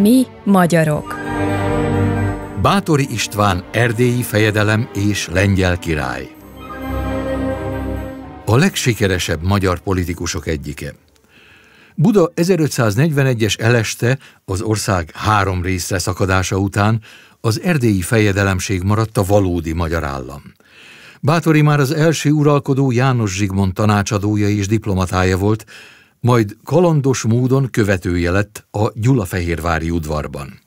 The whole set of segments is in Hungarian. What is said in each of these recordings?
Mi magyarok. Bátori István erdélyi fejedelem és lengyel király. A legsikeresebb magyar politikusok egyike. Buda 1541-es eleste az ország három részre szakadása után az erdélyi fejedelemség maradt a valódi magyar állam. Bátori már az első uralkodó János Zsigmond tanácsadója és diplomatája volt, majd kalandos módon követője lett a Gyulafehérvári udvarban.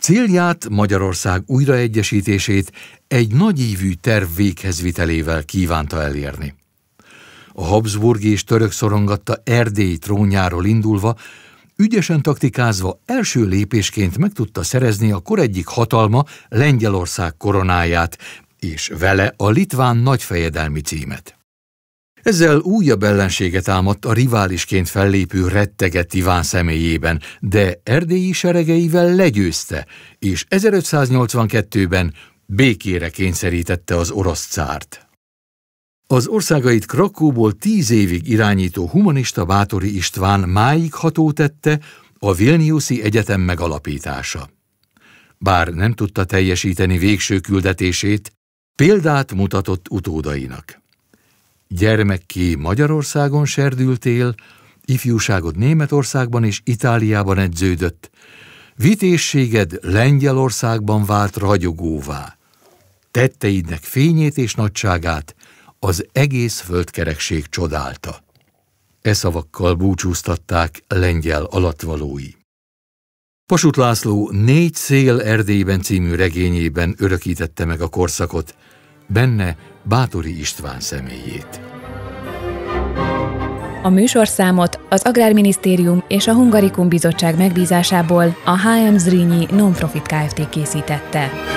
Célját Magyarország újraegyesítését egy nagyívű terv véghezvitelével kívánta elérni. A Habsburg és török szorongatta Erdély trónjáról indulva, ügyesen taktikázva első lépésként meg tudta szerezni a kor egyik hatalma Lengyelország koronáját, és vele a litván nagyfejedelmi címet. Ezzel újabb ellenséget álmadt a riválisként fellépő retteget Iván személyében, de erdélyi seregeivel legyőzte, és 1582-ben békére kényszerítette az orosz cárt. Az országait Krakóból tíz évig irányító humanista Bátori István máig ható tette a Vilniuszi Egyetem megalapítása. Bár nem tudta teljesíteni végső küldetését, példát mutatott utódainak. Gyermekké Magyarországon serdültél, ifjúságod Németországban és Itáliában edződött, vitésséged Lengyelországban vált ragyogóvá. Tetteidnek fényét és nagyságát az egész földkerekség csodálta. E szavakkal búcsúztatták lengyel alattvalói. Pasut László négy szél Erdélyben című regényében örökítette meg a korszakot, benne Bátori István személyét. A műsorszámot az Agrárminisztérium és a Hungarikum Bizottság megbízásából a HM Zrínyi Nonprofit Kft. készítette.